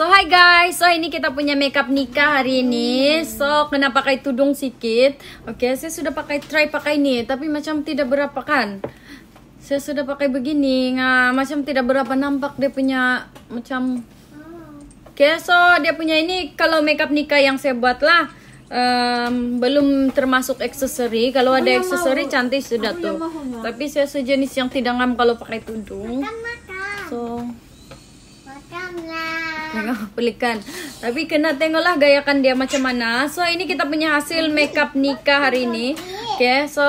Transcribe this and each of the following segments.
So hi guys, so ini kita punya makeup nikah hari ini. So kenapa pakai tudung sikit Oke, okay, saya sudah pakai try pakai ini, tapi macam tidak berapa kan. Saya sudah pakai begini, nah, macam tidak berapa nampak dia punya macam. Oke, okay, so dia punya ini kalau makeup nikah yang saya buat lah. Um, belum termasuk aksesori kalau ada aksesori cantik sudah tuh tapi saya sejenis yang tidak ngam kalau pakai tudung so Tengok pelikan. Tapi kena tengoklah gayakan dia macam mana. So ini kita punya hasil makeup nikah hari ini. Oke, okay, so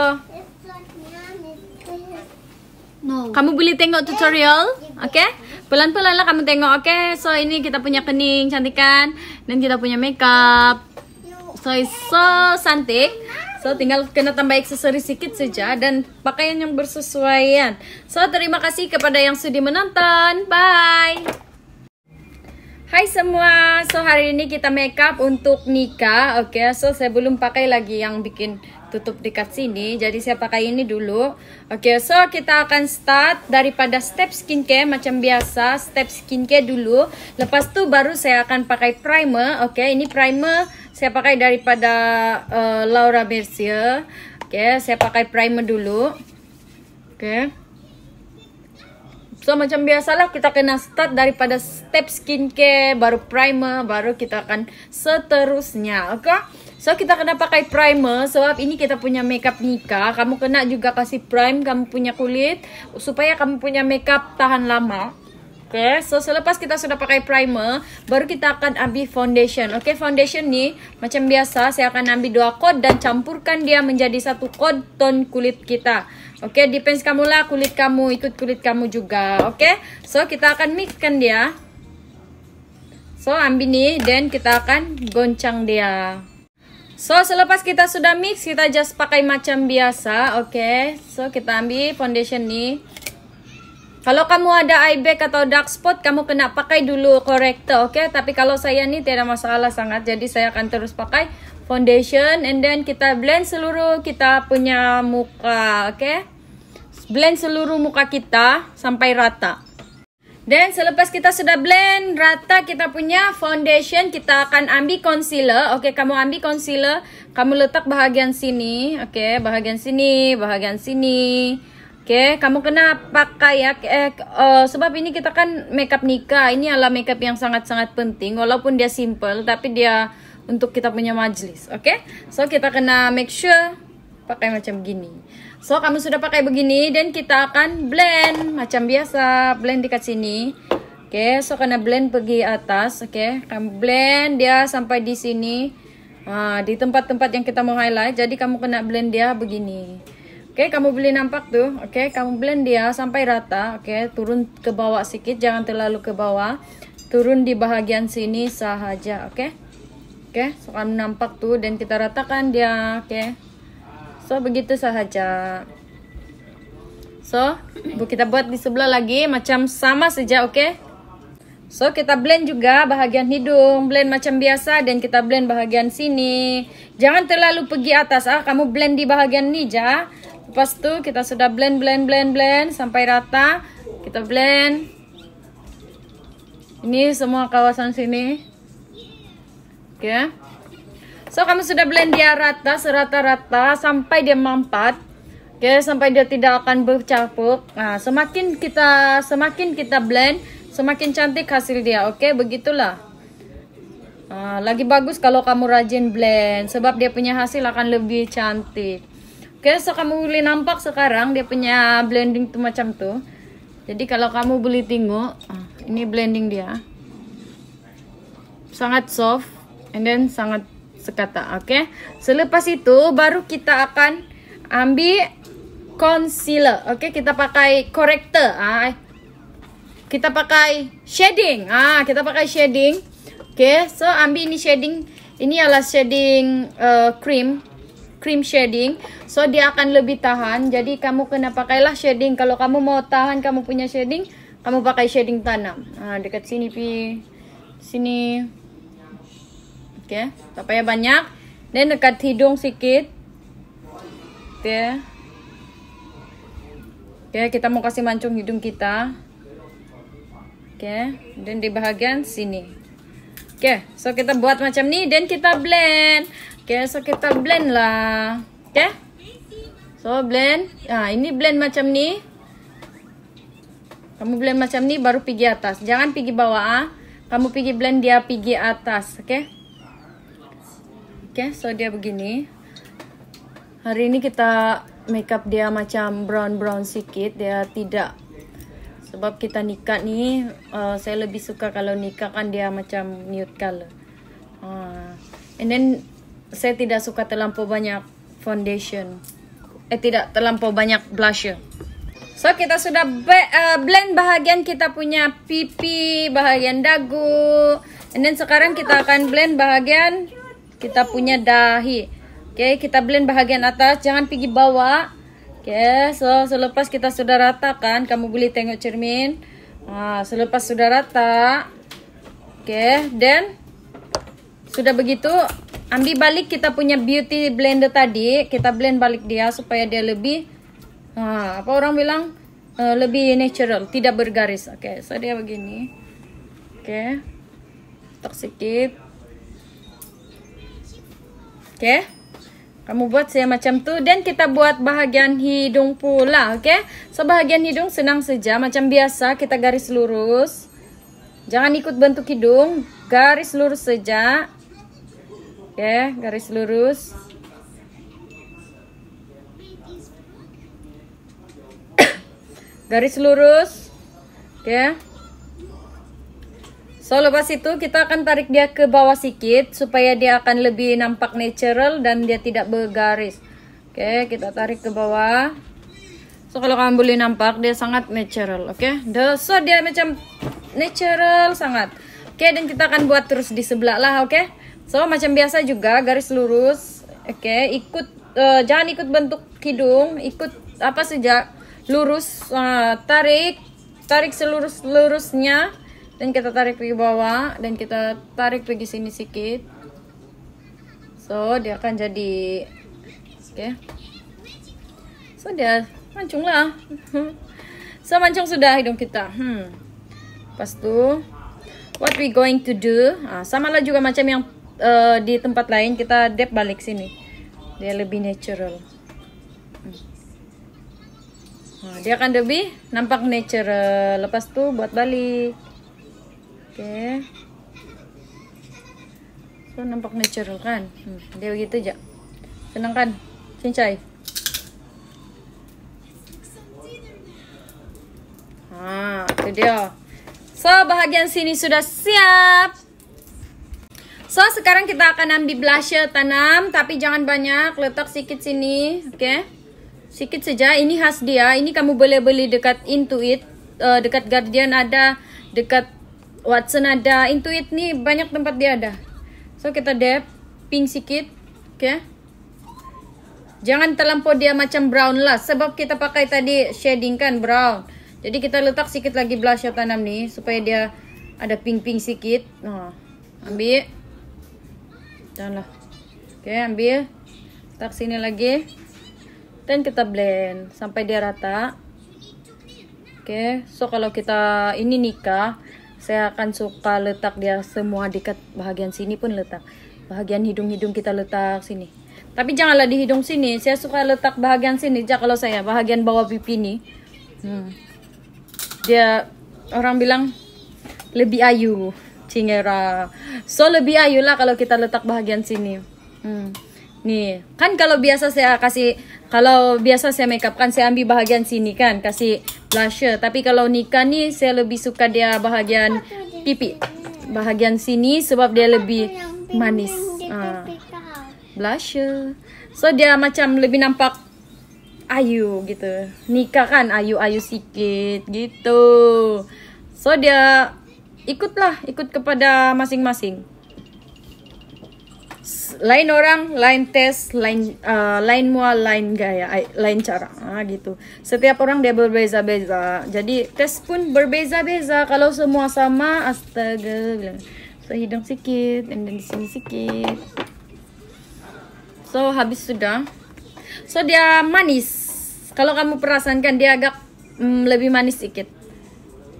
No. Kamu boleh tengok tutorial, oke? Okay? Pelan-pelan lah kamu tengok, oke? Okay? So ini kita punya kening cantikan dan kita punya makeup. So it's so cantik. So tinggal kena tambah aksesoris sedikit saja dan pakaian yang bersesuaian. So terima kasih kepada yang sudah menonton. Bye. Hai semua, so hari ini kita makeup untuk nikah. oke? Okay? So saya belum pakai lagi yang bikin tutup dekat sini, jadi saya pakai ini dulu. Oke, okay, so kita akan start daripada step skincare macam biasa, step skincare dulu. Lepas tuh baru saya akan pakai primer, oke? Okay? Ini primer saya pakai daripada uh, Laura Mercier. Oke, okay, saya pakai primer dulu. Oke. Okay. So macam biasalah kita kena start daripada step skincare, baru primer, baru kita akan seterusnya. Okay? So kita kena pakai primer sebab ini kita punya makeup Mika. Kamu kena juga kasih prime kamu punya kulit supaya kamu punya makeup tahan lama. Okay, so selepas kita sudah pakai primer, baru kita akan ambil foundation. Okay, foundation nih, macam biasa saya akan ambil dua coat dan campurkan dia menjadi satu coat tone kulit kita. Okay, depends kamu lah kulit kamu, ikut kulit kamu juga. Okay, so kita akan mixkan dia. So, ambil nih, dan kita akan goncang dia. So, selepas kita sudah mix, kita just pakai macam biasa, okay? So, kita ambil foundation nih. Kalau kamu ada eye atau dark spot, kamu kena pakai dulu corrector, oke? Okay? Tapi kalau saya ini tidak masalah sangat, jadi saya akan terus pakai foundation and then kita blend seluruh kita punya muka, oke? Okay? Blend seluruh muka kita sampai rata. Dan selepas kita sudah blend rata kita punya foundation, kita akan ambil concealer. Oke, okay, kamu ambil concealer, kamu letak bahagian sini, oke, okay, bahagian sini, bahagian sini Oke, okay, kamu kena pakai ya, eh, uh, sebab ini kita kan makeup nikah. Ini adalah makeup yang sangat-sangat penting, walaupun dia simple, tapi dia untuk kita punya majelis. Oke, okay? so kita kena make sure pakai macam gini. So kamu sudah pakai begini, dan kita akan blend macam biasa, blend dekat sini. Oke, okay, so kena blend pergi atas. Oke, okay? kamu blend dia sampai di sini, nah, di tempat-tempat yang kita mau highlight. Jadi kamu kena blend dia begini. Oke, okay, kamu beli nampak tuh. Oke, okay, kamu blend dia ya sampai rata. Oke, okay, turun ke bawah sedikit, jangan terlalu ke bawah. Turun di bahagian sini saja, oke? Okay? Oke, okay, nampak tuh dan kita ratakan dia, oke? Okay? So begitu saja. So, bu kita buat di sebelah lagi macam sama saja, oke? Okay? So, kita blend juga bahagian hidung, blend macam biasa dan kita blend bahagian sini. Jangan terlalu pergi atas ah, kamu blend di bahagian ini ja. Lepas tu kita sudah blend blend blend blend sampai rata. Kita blend. Ini semua kawasan sini. Oke. Okay. So kamu sudah blend dia rata serata-rata sampai dia mampat. Oke, okay, sampai dia tidak akan bercampur. Nah, semakin kita semakin kita blend, semakin cantik hasil dia. Oke, okay? begitulah. Nah, lagi bagus kalau kamu rajin blend sebab dia punya hasil akan lebih cantik. Oke, so kamu boleh nampak sekarang dia punya blending tuh macam tuh. Jadi kalau kamu beli tingo, ah, ini blending dia. Sangat soft and then sangat sekata, oke? Okay? Selepas itu baru kita akan ambil concealer. Oke, okay? kita pakai corrector. Ah. Eh. Kita pakai shading. Ah, kita pakai shading. Oke, okay? so ambil ini shading. Ini adalah shading uh, cream cream shading so dia akan lebih tahan jadi kamu kena pakailah shading kalau kamu mau tahan kamu punya shading kamu pakai shading tanam nah, dekat sini pi sini oke okay. tak payah banyak dan dekat hidung sedikit oke okay. oke okay, kita mau kasih mancung hidung kita oke okay. dan di bahagian sini Oke, okay, so kita buat macam ni dan kita blend. Oke, okay, so kita blend lah. Oke. Okay? So blend. Ah, ini blend macam ni. Kamu blend macam ni baru pergi atas. Jangan pergi bawah ah. Kamu pergi blend dia pergi atas, oke? Oke, so dia begini. Hari ini kita makeup dia macam brown-brown sikit, dia tidak sebab kita nikah ni uh, saya lebih suka kalau nikah kan dia macam nude color uh, and then saya tidak suka terlampau banyak foundation eh tidak terlampau banyak blusher So kita sudah uh, blend bahagian kita punya pipi, bahagian dagu. And then sekarang kita akan blend bahagian kita punya dahi. Oke, okay, kita blend bahagian atas, jangan pergi bawah. Oke, okay, so selepas kita sudah rata kan, kamu boleh tengok cermin. Nah, selepas sudah rata, oke, okay, then sudah begitu, ambil balik kita punya beauty blender tadi, kita blend balik dia supaya dia lebih, nah, apa orang bilang uh, lebih natural, tidak bergaris. Oke, okay, so dia begini, oke, okay. tak sedikit, oke. Okay. Kamu buat saya macam tu dan kita buat bahagian hidung pula, okey? So bahagian hidung senang saja macam biasa kita garis lurus. Jangan ikut bentuk hidung, garis lurus saja. Okey, garis lurus. garis lurus. Okey. So lepas itu kita akan tarik dia ke bawah sedikit supaya dia akan lebih nampak natural dan dia tidak bergaris. Oke, okay, kita tarik ke bawah. So kalau kalian boleh nampak dia sangat natural, oke? Okay? So dia macam natural sangat. Oke, okay, dan kita akan buat terus di sebelah lah, oke? Okay? So macam biasa juga garis lurus. Oke, okay, ikut uh, jangan ikut bentuk hidung, ikut apa saja lurus uh, tarik tarik selurus lurusnya dan kita tarik lagi bawah dan kita tarik pergi sini sedikit so dia akan jadi oke okay. so dia mancung lah so mancung sudah hidung kita hmm. pas tu what we going to do ah, sama lah juga macam yang uh, di tempat lain kita dep balik sini dia lebih natural Nah, dia akan lebih nampak natural. Lepas tu buat balik oke so nampak natural kan hmm, dia begitu aja. senang kan cincai ah itu dia so bahagian sini sudah siap so sekarang kita akan ambil blusher tanam tapi jangan banyak letak sedikit sini oke okay? sedikit saja ini khas dia ini kamu boleh beli dekat Intuit uh, dekat Guardian ada dekat Watson ada, Intuit nih banyak tempat dia ada. So kita dep, pink sikit oke? Okay. Jangan terlampau dia macam brown lah, sebab kita pakai tadi shading kan brown. Jadi kita letak sikit lagi blush yang tanam nih, supaya dia ada pink-pink sikit Nah, ambil. Janganlah. Oke, okay, ambil. Letak sini lagi. Dan kita blend sampai dia rata. Oke, okay. so kalau kita ini nikah, saya akan suka letak dia semua dekat bagian sini pun letak bagian hidung-hidung kita letak sini tapi janganlah di hidung sini saya suka letak bagian sini aja kalau saya bagian bawah pipi ini hmm. dia orang bilang lebih ayu cingera so lebih ayu lah kalau kita letak bagian sini hmm. nih kan kalau biasa saya kasih Kalau biasa saya make up kan saya ambil bahagian sini kan kasih blusher. Tapi kalau nikah ni saya lebih suka dia bahagian pipi. Bahagian sini sebab dia lebih manis. Ha. Blusher. So dia macam lebih nampak ayu gitu. Nikah kan ayu-ayu sikit gitu. So dia ikutlah ikut kepada masing-masing. lain orang, lain tes, lain uh, lain mual, lain gaya, lain cara ah, gitu. Setiap orang dia berbeza-beza. Jadi tes pun berbeza-beza. Kalau semua sama, astaga. Bilang. So hidung sedikit, dan di sini sikit So habis sudah. So dia manis. Kalau kamu perasankan dia agak mm, lebih manis sedikit.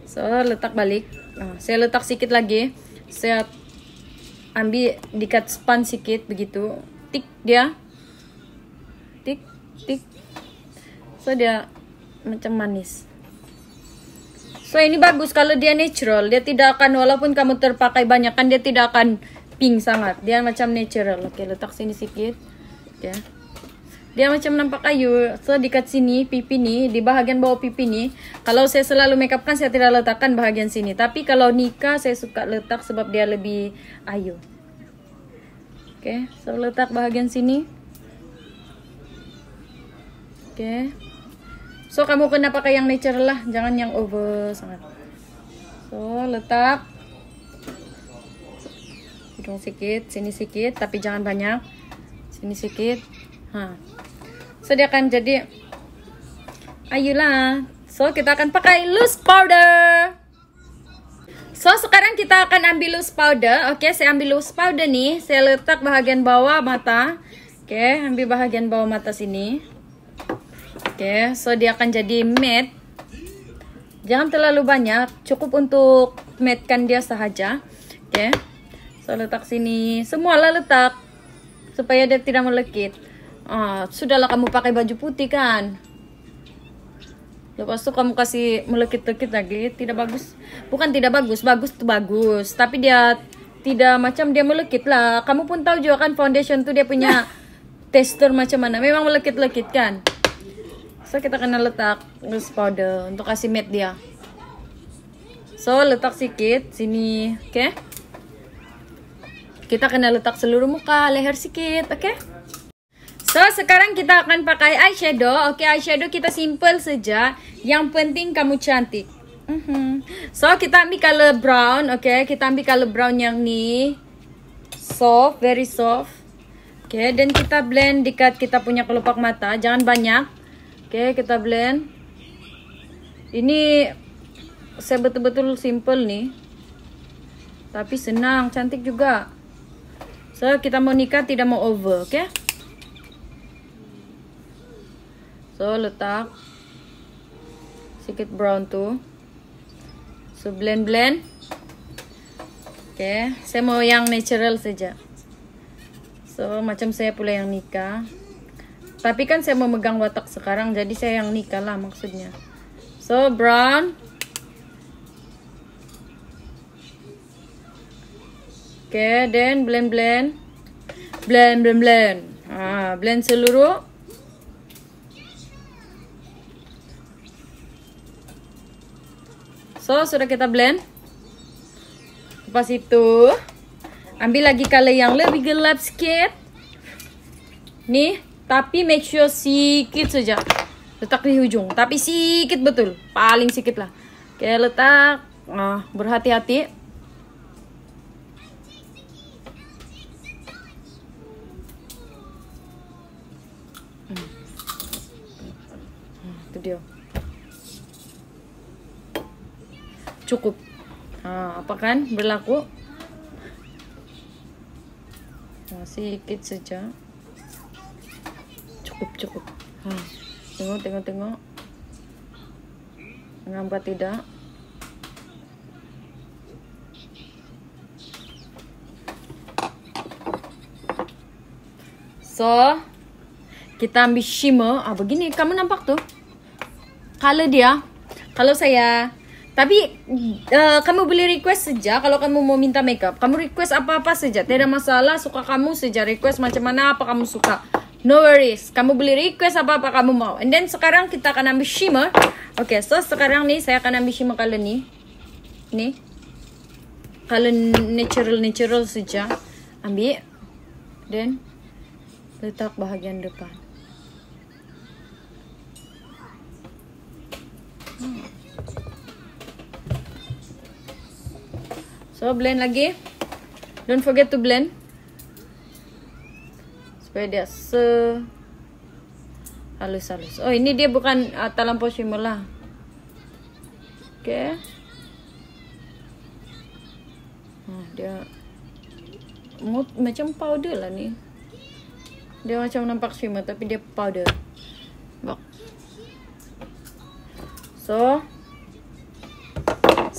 So letak balik. Nah, saya letak sedikit lagi. Saya ambil dikat span sedikit begitu tik dia tik tik so dia macam manis so ini bagus kalau dia natural dia tidak akan walaupun kamu terpakai banyak kan dia tidak akan pink sangat dia macam natural oke letak sini sedikit ya dia macam nampak kayu dekat sini pipi nih di bahagian bawah pipi nih kalau saya selalu make up kan saya tidak letakkan bahagian sini tapi kalau nikah saya suka letak sebab dia lebih ayu oke okay, saya so letak bahagian sini oke okay. so kamu kena pakai yang natural lah jangan yang over sangat so letak hidung sikit sini sikit tapi jangan banyak sini sikit so dia akan jadi ayolah. So kita akan pakai loose powder. So sekarang kita akan ambil loose powder. Oke, okay, saya ambil loose powder nih. Saya letak bahagian bawah mata. Oke, okay, ambil bahagian bawah mata sini. Oke, okay, so dia akan jadi matte. Jangan terlalu banyak, cukup untuk matte kan dia sahaja Oke. Okay. So letak sini, semualah letak supaya dia tidak melekit. Ah, sudahlah kamu pakai baju putih kan. Lepas itu kamu kasih melekit-lekit lagi, tidak bagus. Bukan tidak bagus, bagus tuh bagus. Tapi dia tidak macam dia melekit lah. Kamu pun tahu juga kan foundation tuh dia punya tester macam mana. Memang melekit-lekit kan. So kita kena letak loose powder untuk kasih matte dia. So letak sedikit sini, oke? Okay? Kita kena letak seluruh muka, leher sedikit, oke? Okay? So, sekarang kita akan pakai eyeshadow. Oke, okay, eyeshadow kita simple saja. Yang penting kamu cantik. Mm -hmm. So, kita ambil color brown. Oke, okay? kita ambil color brown yang ni. Soft, very soft. Oke, okay, dan kita blend dekat kita punya kelopak mata. Jangan banyak. Oke, okay, kita blend. Ini saya betul-betul simple nih. Tapi senang, cantik juga. So, kita mau nikah tidak mau over, oke? Okay? So, letak sedikit brown tuh. So, blend-blend. Oke, okay. saya mau yang natural saja. So, macam saya pula yang nikah. Tapi kan saya mau megang watak sekarang, jadi saya yang nikah lah maksudnya. So, brown. Oke, okay, then blend-blend. Blend, blend, blend. Ah, blend seluruh. So, sudah kita blend. Lepas itu, ambil lagi color yang lebih gelap sikit Nih, tapi make sure sikit saja. Letak di ujung, tapi sikit betul. Paling sikit lah. Oke, letak. Nah, berhati-hati. cukup nah, apa kan berlaku nah, sedikit saja cukup cukup nah, tengok tengok tengok mengapa tidak So, kita ambil shimmer. Ah, begini. Kamu nampak tu? kalau dia. Kalau saya tapi uh, kamu boleh request saja kalau kamu mau minta makeup. Kamu request apa-apa saja, tidak masalah. Suka kamu saja request macam mana apa kamu suka. No worries. Kamu boleh request apa-apa kamu mau. And then sekarang kita akan ambil shimmer. Oke, okay, so sekarang nih saya akan ambil shimmer kalian nih. Nih. Kalian natural-natural saja. Ambil. Dan letak bahagian depan. Hmm. So blend lagi. Don't forget to blend. Supaya dia se halus-halus. Oh, ini dia bukan uh, ah, talampau shimmer lah. Okay. Nah, dia macam powder lah ni. Dia macam nampak shimmer tapi dia powder. So,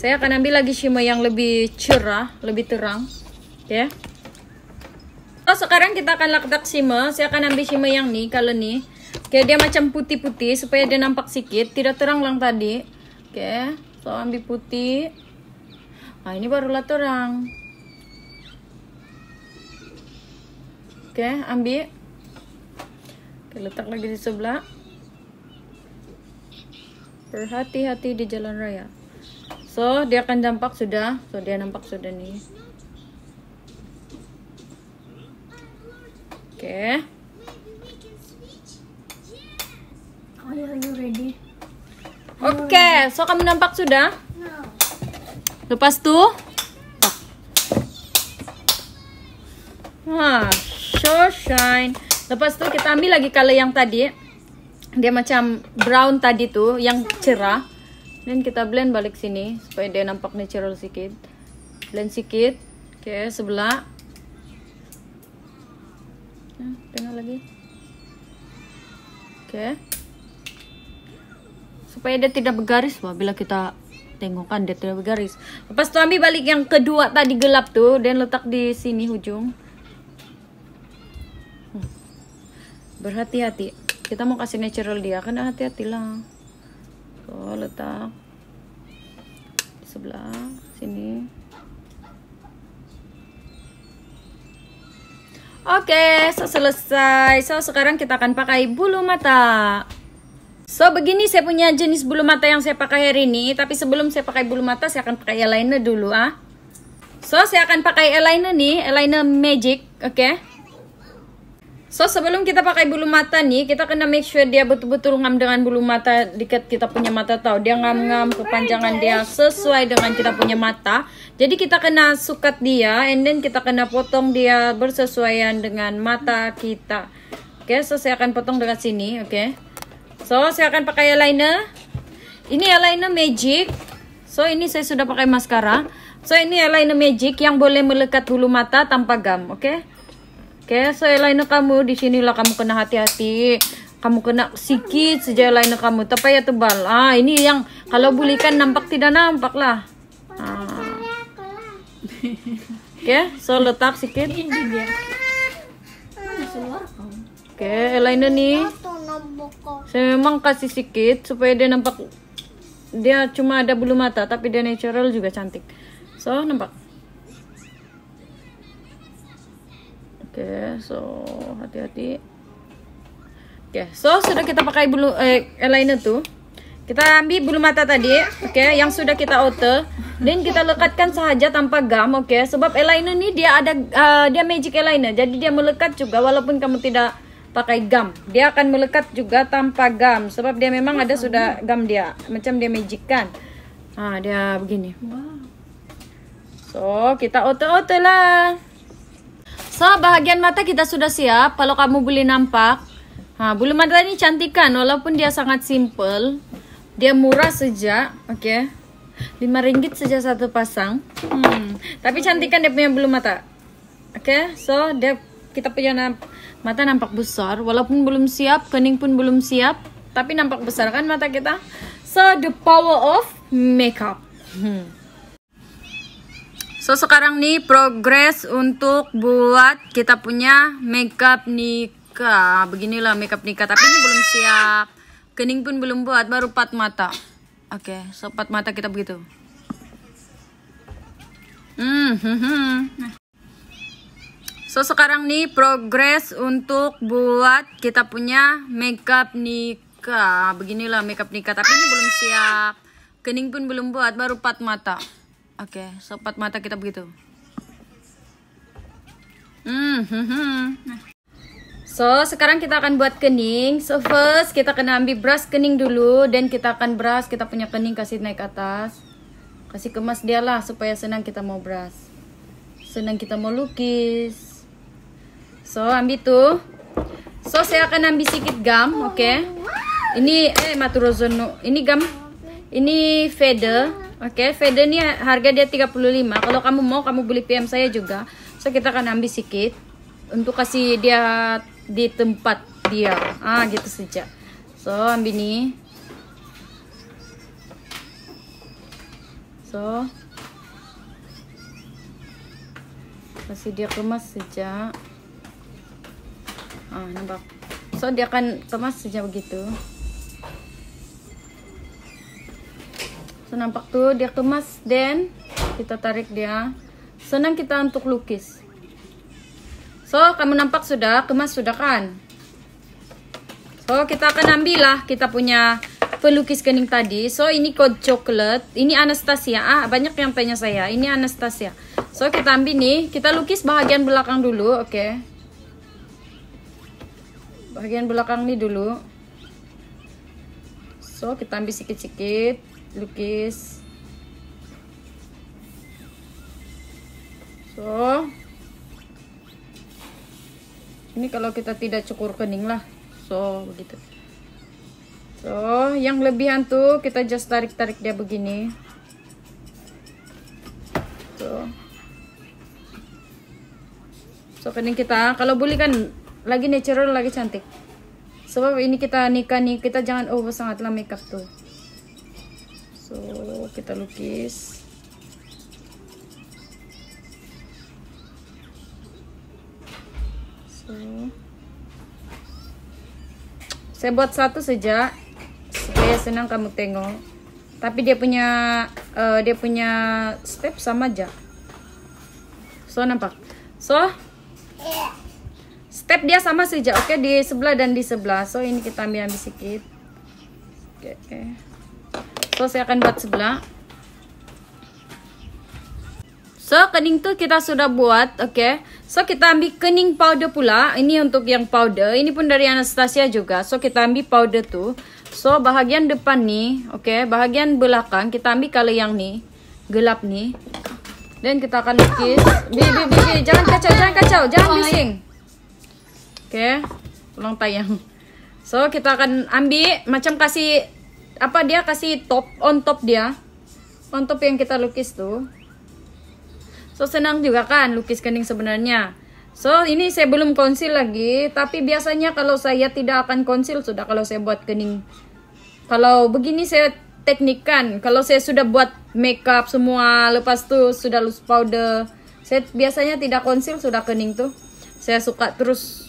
Saya akan ambil lagi shimmer yang lebih cerah, lebih terang, ya. Oh, sekarang kita akan lakdak shimmer. Saya akan ambil shimmer yang nih, kalau nih. Kayak dia macam putih-putih supaya dia nampak sedikit, tidak terang lang tadi. Oke, so ambil putih. Ah ini barulah terang. Oke, ambil. Oke, letak lagi di sebelah. Berhati-hati di jalan raya. So, dia akan nampak sudah. So, dia nampak sudah nih. Oke. Okay. Oh, ya, Oke, okay. so kamu nampak sudah? Lepas tuh. wah so shine. Lepas tuh kita ambil lagi color yang tadi. Dia macam brown tadi tuh, yang cerah. Dan kita blend balik sini supaya dia nampak natural sedikit. Blend sedikit ke sebelah. Nah, ya, tengah lagi. Oke. Okay. Supaya dia tidak bergaris wah bila kita tengok kan dia tidak bergaris. Lepas tu ambil balik yang kedua tadi gelap tuh dan letak di sini hujung. Hmm. Berhati-hati. Kita mau kasih natural dia kan hati-hatilah so letak di sebelah sini Oke, okay, so selesai. So sekarang kita akan pakai bulu mata. So begini saya punya jenis bulu mata yang saya pakai hari ini. Tapi sebelum saya pakai bulu mata, saya akan pakai eyeliner dulu ah. So saya akan pakai eyeliner nih, eyeliner magic, oke? Okay? So sebelum kita pakai bulu mata nih, kita kena make sure dia betul-betul ngam dengan bulu mata dekat kita punya mata tahu. Dia ngam-ngam kepanjangan dia sesuai dengan kita punya mata. Jadi kita kena sukat dia and then kita kena potong dia bersesuaian dengan mata kita. Oke, okay, so saya akan potong dekat sini, oke. Okay. So saya akan pakai eyeliner. Ini eyeliner magic. So ini saya sudah pakai maskara. So ini eyeliner magic yang boleh melekat bulu mata tanpa gam, oke. Okay? Oke, so eyeliner kamu di sinilah kamu kena hati-hati. Kamu kena sikit saja eyeliner kamu. Tapi ya tebal. Ah, ini yang kalau bulikan nampak tidak nampak lah. Ah. Oke, so letak sikit. Oke, eyeliner nih. Saya memang kasih sikit supaya dia nampak dia cuma ada bulu mata tapi dia natural juga cantik. So, nampak. Oke, okay, so hati-hati. Oke, okay, so sudah kita pakai bulu eh, eyeliner tuh. Kita ambil bulu mata tadi, oke, okay, yang sudah kita ote dan kita lekatkan saja tanpa gam, oke. Okay? Sebab eyeliner ini dia ada uh, dia magic eyeliner, jadi dia melekat juga walaupun kamu tidak pakai gam. Dia akan melekat juga tanpa gam sebab dia memang ada sudah gam dia, macam dia magic kan. Ah, dia begini. So, kita ote-ote lah. So, bahagian mata kita sudah siap. Kalau kamu boleh nampak, ha, bulu mata ini cantik kan? Walaupun dia sangat simple, dia murah saja, oke? Okay? 5 ringgit saja satu pasang. Hmm. Tapi cantik kan dia punya bulu mata. Oke, okay? so dia kita punya mata nampak besar, walaupun belum siap, kening pun belum siap, tapi nampak besar kan mata kita. So the power of makeup. Hmm. So sekarang nih progres untuk buat kita punya makeup nikah. Beginilah makeup nikah, tapi ini belum siap. Kening pun belum buat, baru pat mata. Oke, okay, so pat mata kita begitu. Hmm, hmm, hmm, So sekarang nih progres untuk buat kita punya makeup nikah. Beginilah makeup nikah, tapi ini belum siap. Kening pun belum buat, baru pat mata. Oke, okay, sepat mata kita begitu. Hmm, hmm, hmm, So, sekarang kita akan buat kening. So, first kita akan ambil brush kening dulu. Dan kita akan brush, kita punya kening kasih naik atas. Kasih kemas dia lah, supaya senang kita mau brush. Senang kita mau lukis. So, ambil tuh. So, saya akan ambil sedikit gam, oke? Okay? Ini, eh, maturozono. Ini gam. Ini feather. Oke, okay, Fede ini harga dia 35. Kalau kamu mau kamu beli PM saya juga. So kita akan ambil sedikit untuk kasih dia di tempat dia. Ah, gitu saja. So, ambil ini. So. Kasih dia kemas saja. Ah, nampak. So, dia akan kemas saja begitu. So nampak tu dia kemas then kita tarik dia. Senang kita untuk lukis. So kamu nampak sudah kemas sudah kan? So kita akan ambil lah kita punya pelukis kening tadi. So ini kod coklat. Ini Anastasia. Ah banyak yang tanya saya. Ini Anastasia. So kita ambil nih. Kita lukis bagian belakang dulu. Oke. Okay. Bagian belakang nih dulu. So kita ambil sikit-sikit lukis so ini kalau kita tidak cukur kening lah so begitu so yang lebihan tuh kita just tarik-tarik dia begini so so kening kita kalau boleh kan lagi natural lagi cantik sebab ini kita nikah nih kita jangan over sangatlah makeup tuh so kita lukis so saya buat satu saja supaya senang kamu tengok tapi dia punya uh, dia punya step sama aja so nampak so step dia sama saja oke okay? di sebelah dan di sebelah so ini kita ambil ambil sedikit oke okay saya akan buat sebelah so kening tuh kita sudah buat okay so kita ambil kening powder pula ini untuk yang powder ini pun dari Anastasia juga so kita ambil powder tuh so bahagian depan ni okay bahagian belakang kita ambil kalau yang nih gelap nih dan kita akan lukis bi bi bi jangan kacau jangan kacau jangan bising okay ulang tayang So kita akan ambil macam kasih apa dia kasih top on top dia on top yang kita lukis tuh so senang juga kan lukis kening sebenarnya so ini saya belum konsil lagi tapi biasanya kalau saya tidak akan konsil sudah kalau saya buat kening kalau begini saya teknikan kalau saya sudah buat makeup semua lepas tuh sudah loose powder saya biasanya tidak konsil sudah kening tuh saya suka terus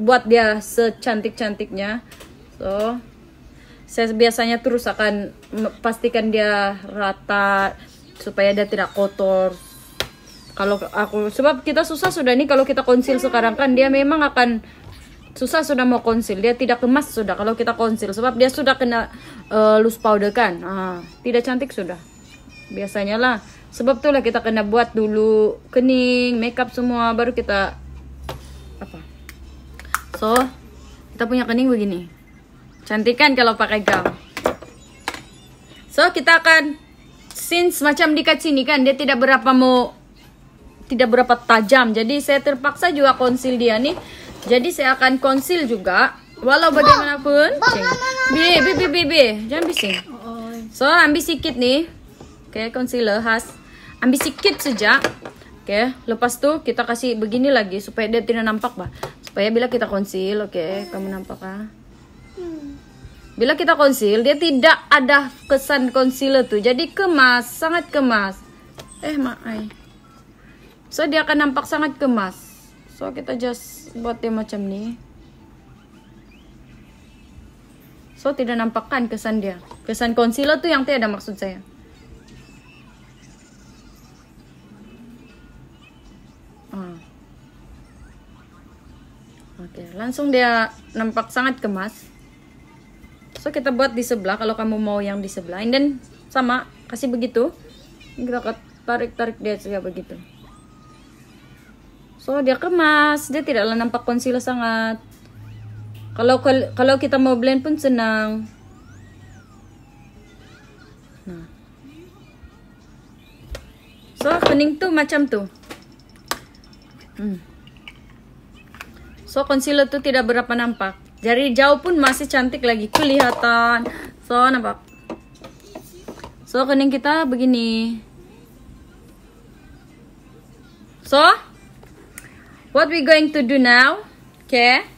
buat dia secantik-cantiknya so saya biasanya terus akan pastikan dia rata supaya dia tidak kotor kalau aku sebab kita susah sudah nih kalau kita konsil sekarang kan dia memang akan susah sudah mau konsil dia tidak kemas sudah kalau kita konsil sebab dia sudah kena uh, loose powder kan uh, tidak cantik sudah biasanya lah sebab itulah kita kena buat dulu kening makeup semua baru kita apa so kita punya kening begini Cantik kan kalau pakai gaun. So, kita akan since macam dekat sini kan dia tidak berapa mau tidak berapa tajam. Jadi saya terpaksa juga konsil dia nih. Jadi saya akan konsil juga walau bagaimanapun. Bi, bi, bi, bi, Jangan bising. So, ambil sedikit nih. Oke, okay, concealer khas. Ambil sedikit saja. Oke, okay, lepas tuh kita kasih begini lagi supaya dia tidak nampak, Pak. Supaya bila kita konsil, oke, okay, kamu nampak ah. Hmm. Bila kita konsil, dia tidak ada kesan concealer tuh. Jadi kemas, sangat kemas. Eh, maai. So, dia akan nampak sangat kemas. So, kita just buat dia macam ni So, tidak nampakkan kesan dia. Kesan concealer tuh yang tiada maksud saya. Ah. Oke, langsung dia nampak sangat kemas so kita buat di sebelah kalau kamu mau yang di sebelah dan sama kasih begitu kita tarik tarik dia juga begitu so dia kemas dia tidaklah nampak concealer sangat kalau kalau kita mau blend pun senang nah so kuning tuh macam tuh hmm. so concealer tuh tidak berapa nampak dari jauh pun masih cantik lagi kelihatan. So, nampak? So, kening kita begini. So, what we going to do now? Okay.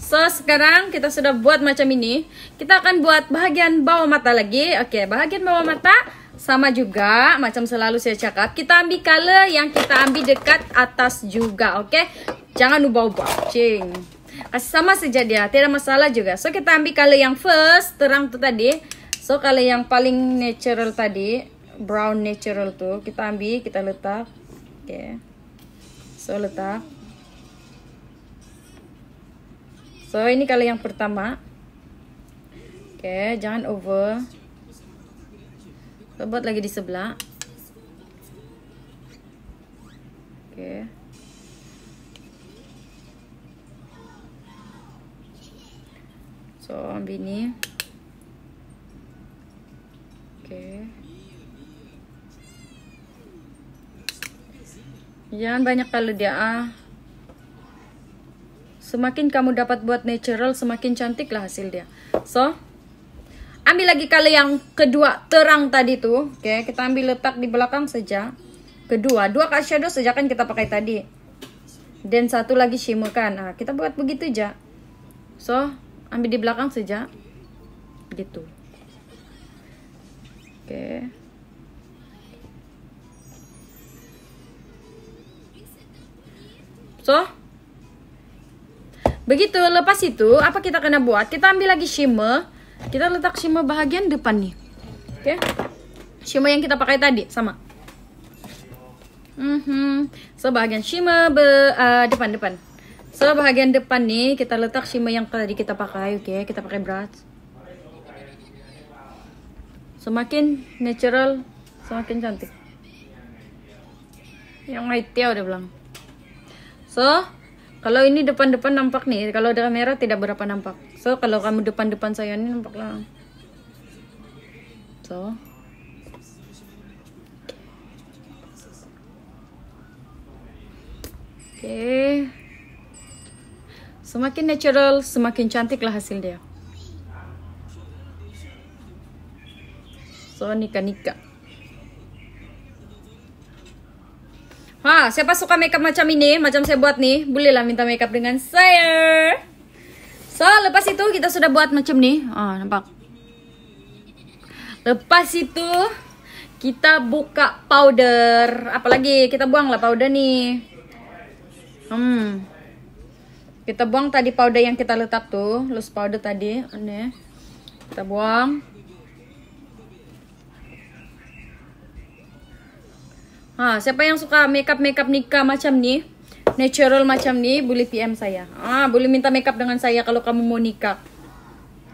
So, sekarang kita sudah buat macam ini. Kita akan buat bahagian bawah mata lagi. Oke, okay, bagian bawah mata sama juga. Macam selalu saya cakap. Kita ambil color yang kita ambil dekat atas juga. Oke. Okay? Jangan ubah-ubah, cing. sama saja dia, tidak masalah juga. So kita ambil kalau yang first, terang tuh tadi. So kalau yang paling natural tadi, brown natural tuh, kita ambil, kita letak. Oke. Okay. So letak. So ini kalau yang pertama. Oke, okay, jangan over. So, buat lagi di sebelah. Oke. Okay. so ambil Bini oke okay. jangan banyak kalau dia ya, ah semakin kamu dapat buat natural semakin cantik lah hasil dia so ambil lagi kali yang kedua terang tadi tuh oke okay, kita ambil letak di belakang saja kedua dua shadow saja kan kita pakai tadi dan satu lagi shimmer kan nah, kita buat begitu aja so ambil di belakang saja gitu oke okay. so begitu lepas itu apa kita kena buat kita ambil lagi shimmer kita letak shimmer bahagian depan nih oke okay. shimmer yang kita pakai tadi sama mm -hmm. so bahagian shimmer be, eh, depan depan so bahagian depan nih kita letak shima yang tadi kita pakai, oke? Okay? Kita pakai brush. Semakin natural, semakin cantik. Yang ya udah bilang. So, kalau ini depan-depan nampak nih, kalau ada kamera tidak berapa nampak. So, kalau kamu depan-depan saya ini nampak lah. So, Oke. Okay. Semakin natural, semakin cantiklah hasil dia. So, nikah nikah. Ha, siapa suka makeup macam ini, macam saya buat nih, bolehlah minta makeup dengan saya. So, lepas itu kita sudah buat macam nih. Ah, nampak. Lepas itu kita buka powder. Apalagi kita buanglah powder nih. Hmm kita buang tadi powder yang kita letak tuh loose powder tadi ini kita buang ah siapa yang suka makeup makeup nikah macam nih natural macam nih boleh PM saya ah boleh minta makeup dengan saya kalau kamu mau nikah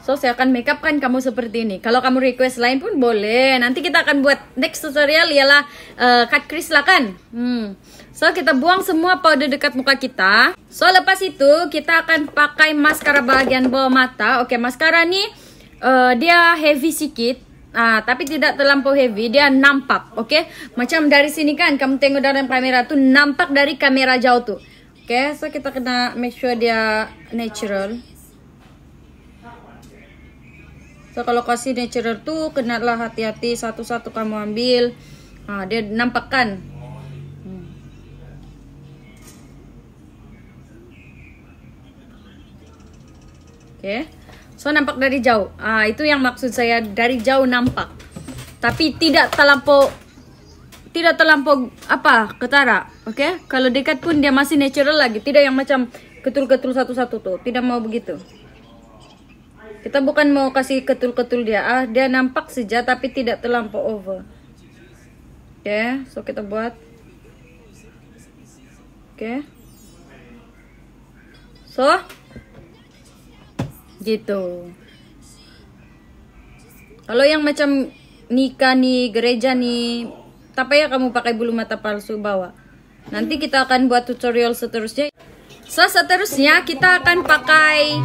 so saya akan makeup kan kamu seperti ini kalau kamu request lain pun boleh nanti kita akan buat next tutorial ialah uh, eh, cut crease lah kan hmm So kita buang semua powder dekat muka kita. So lepas itu kita akan pakai maskara bagian bawah mata. Oke, okay, maskara ni uh, dia heavy sikit. ah tapi tidak terlampau heavy, dia nampak, oke? Okay? Macam dari sini kan, kamu tengok dalam kamera tuh nampak dari kamera jauh tuh. Oke, okay, so kita kena make sure dia natural. So kalau kasih natural tuh kenalah hati-hati satu-satu kamu ambil. ah dia nampak kan Oke. Okay. So nampak dari jauh. Ah, itu yang maksud saya dari jauh nampak. Tapi tidak terlampau tidak terlampau apa ketara, oke? Okay? Kalau dekat pun dia masih natural lagi, tidak yang macam ketul-ketul satu-satu tuh, tidak mau begitu. Kita bukan mau kasih ketul-ketul dia, ah dia nampak saja tapi tidak terlampau over. Oke, okay, so kita buat. Oke. Okay. So, gitu kalau yang macam nikah nih gereja nih tapi ya kamu pakai bulu mata palsu bawa nanti kita akan buat tutorial seterusnya so seterusnya kita akan pakai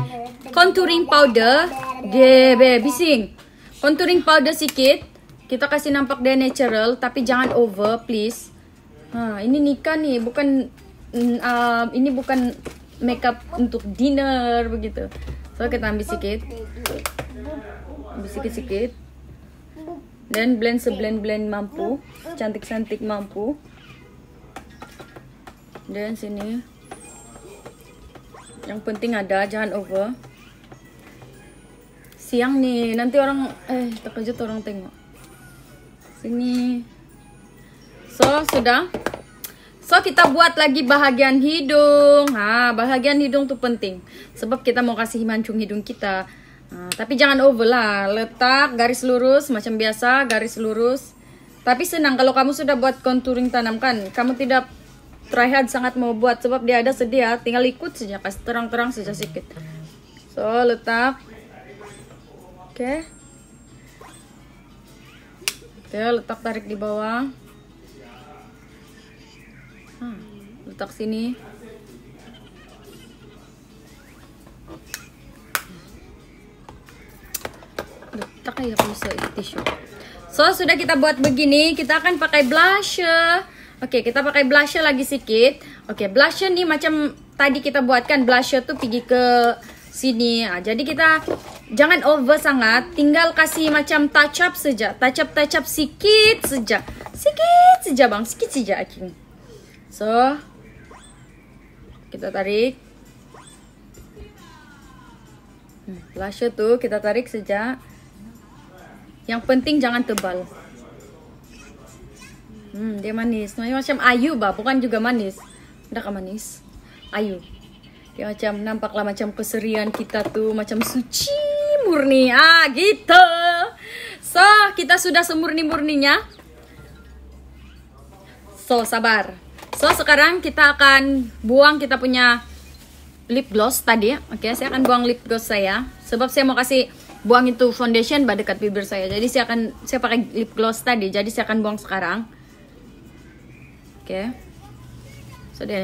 contouring powder debe bising contouring powder sedikit kita kasih nampak dia natural tapi jangan over please nah, ini nikah nih bukan uh, ini bukan makeup untuk dinner begitu so kita ambil sikit ambil sikit-sikit dan blend seblend-blend mampu cantik-cantik mampu dan sini yang penting ada jangan over siang nih nanti orang eh terkejut orang tengok sini so sudah So kita buat lagi bahagian hidung. Nah, bahagian hidung tuh penting. Sebab kita mau kasih mancung hidung kita. Nah, tapi jangan over lah. Letak garis lurus macam biasa, garis lurus. Tapi senang kalau kamu sudah buat contouring tanamkan, kamu tidak hard sangat mau buat sebab dia ada sedia, ya. tinggal ikut saja kasih terang-terang saja sedikit. So, letak. Oke. Okay. Oke, okay, letak tarik di bawah hmm, letak sini letak ya bisa tisu so sudah kita buat begini kita akan pakai blusher oke kita pakai blusher lagi sedikit oke blusher nih macam tadi kita buatkan blusher tuh pergi ke sini. Nah, jadi kita jangan over sangat, tinggal kasih macam touch up saja, touch up touch up sedikit saja. sedikit saja Bang, sedikit saja aking so kita tarik hmm, tuh kita tarik sejak yang penting jangan tebal hmm, dia manis namanya macam ayu bah bukan juga manis udah kan manis ayu dia macam nampaklah macam keserian kita tuh macam suci murni ah gitu so kita sudah semurni murninya so sabar So sekarang kita akan buang kita punya lip gloss tadi ya. Oke, saya akan buang lip gloss saya sebab saya mau kasih buang itu foundation pada dekat bibir saya. Jadi saya akan saya pakai lip gloss tadi. Jadi saya akan buang sekarang. Oke. So dia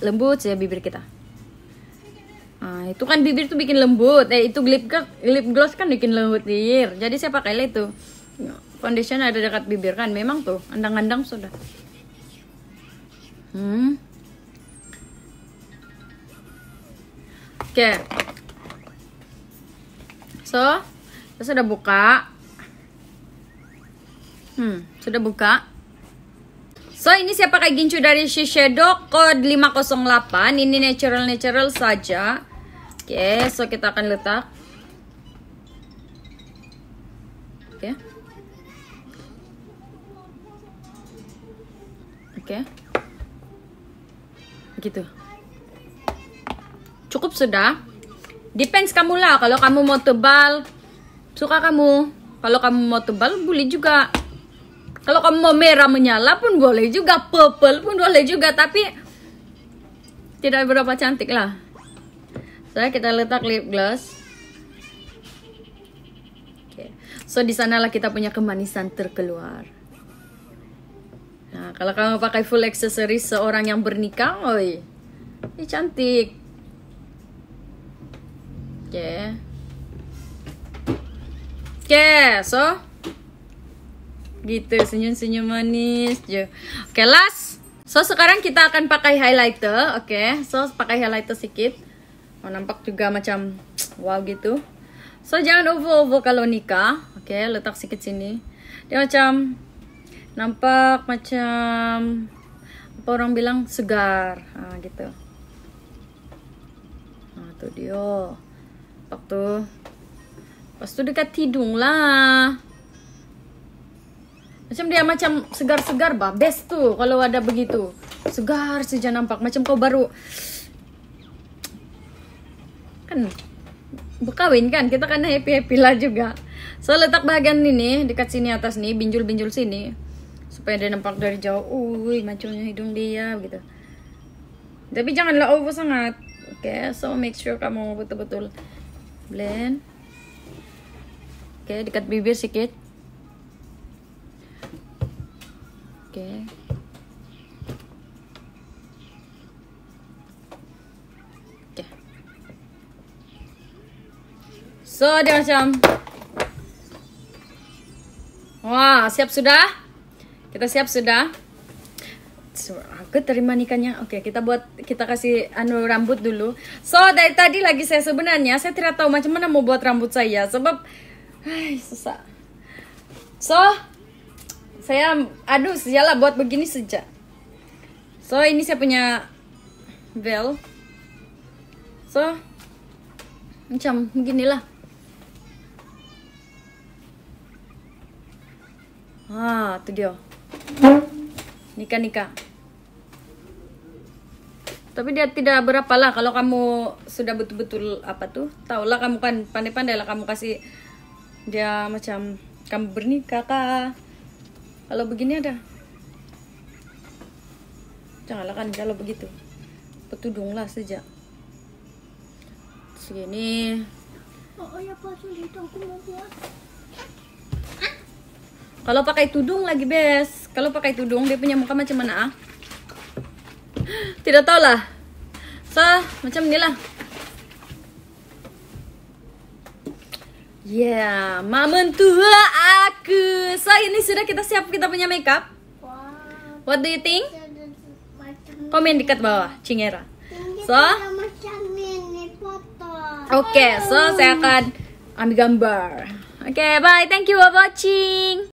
lembut ya bibir kita. Nah, itu kan bibir tuh bikin lembut. Eh itu lip gloss, lip gloss kan bikin lembut bibir. Jadi saya pakai itu. Foundation ada dekat bibir kan memang tuh, andang-andang sudah. Hmm? Oke. Okay. So, saya sudah buka. Hmm, sudah buka. So, ini siapa pakai gincu dari Shiseido kode 508. Ini natural-natural saja. Oke, okay, so kita akan letak. Oke. Okay. Oke. Okay gitu cukup sudah depends kamu lah kalau kamu mau tebal suka kamu kalau kamu mau tebal boleh juga kalau kamu mau merah menyala pun boleh juga purple pun boleh juga tapi tidak berapa cantik lah saya so, kita letak lip gloss okay. so di sanalah kita punya kemanisan terkeluar Nah, kalau kamu pakai full accessories seorang yang bernikah, oi. Ini cantik. Oke. Okay. Oke, okay, so gitu senyum-senyum manis je. Oke, okay, last. So sekarang kita akan pakai highlighter, oke. Okay? So pakai highlighter sedikit. Oh, nampak juga macam wow gitu. So jangan over-over kalau nikah, oke. Okay? Letak sedikit sini. Dia macam nampak macam apa orang bilang segar nah, gitu nah tuh dia waktu, pas tu dekat hidung lah macam dia macam segar-segar bah best tuh kalau ada begitu segar saja nampak macam kau baru kan berkawin kan kita kan happy happy lah juga so letak bahagian ini dekat sini atas nih binjul binjul sini supaya dia nampak dari jauh uy maculnya hidung dia gitu tapi jangan janganlah over sangat oke okay, so make sure kamu betul-betul blend oke okay, dekat bibir sedikit oke oke okay. so dia macam wah siap sudah kita siap sudah? aku terima nikahnya. Oke, okay, kita buat kita kasih anu rambut dulu. So, dari tadi lagi saya sebenarnya saya tidak tahu macam mana mau buat rambut saya sebab hai susah. So, saya aduh sejala buat begini sejak. So, ini saya punya bel. So, macam beginilah. Ah, tuh dia nikah-nikah. Tapi dia tidak berapa lah kalau kamu sudah betul-betul apa tuh, tahulah kamu kan pandai-pandai lah kamu kasih dia macam kamu bernikah kah? Kalau begini ada. Janganlah kan kalau begitu. Petudung lah sejak. Segini. Oh, oh ya itu aku mau buat. Kalau pakai tudung lagi best. Kalau pakai tudung dia punya muka macam mana ah? Tidak tahu lah. So, macam inilah. Yeah, mamen tua aku. So, ini sudah kita siap kita punya makeup. Wow. What do you think? Komen dekat bawah, Cingera. So, Oke, okay, so saya akan ambil gambar. Oke, okay, bye. Thank you for watching.